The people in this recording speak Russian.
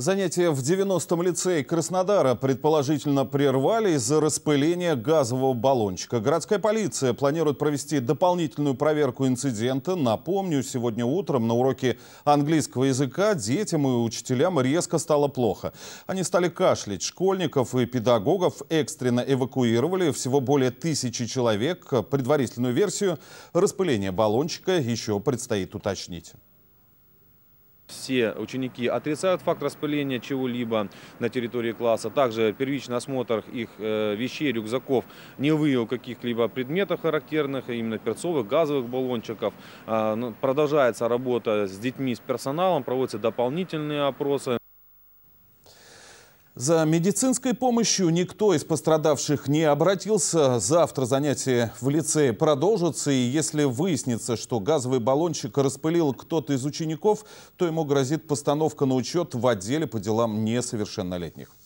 Занятия в 90-м лицее Краснодара предположительно прервали из-за распыления газового баллончика. Городская полиция планирует провести дополнительную проверку инцидента. Напомню, сегодня утром на уроке английского языка детям и учителям резко стало плохо. Они стали кашлять. Школьников и педагогов экстренно эвакуировали. Всего более тысячи человек. Предварительную версию распыления баллончика еще предстоит уточнить все ученики отрицают факт распыления чего-либо на территории класса. Также первичный осмотр их э, вещей, рюкзаков не выявил каких-либо предметов характерных, а именно перцовых, газовых баллончиков. А, ну, продолжается работа с детьми, с персоналом, проводятся дополнительные опросы. За медицинской помощью никто из пострадавших не обратился. Завтра занятия в лицее продолжатся, и если выяснится, что газовый баллончик распылил кто-то из учеников, то ему грозит постановка на учет в отделе по делам несовершеннолетних.